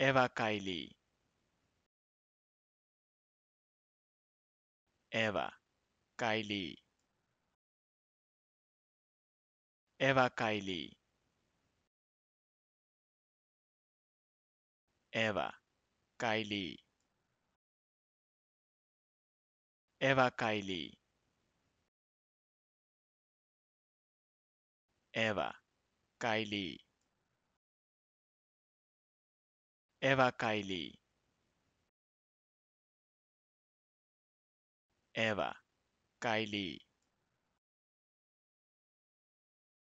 Eva Kaili. Eva Kaili. Eva Kaili. Eva Kaili. Eva Kaili. Eva Kaili. Eva Kylie. Eva Kylie.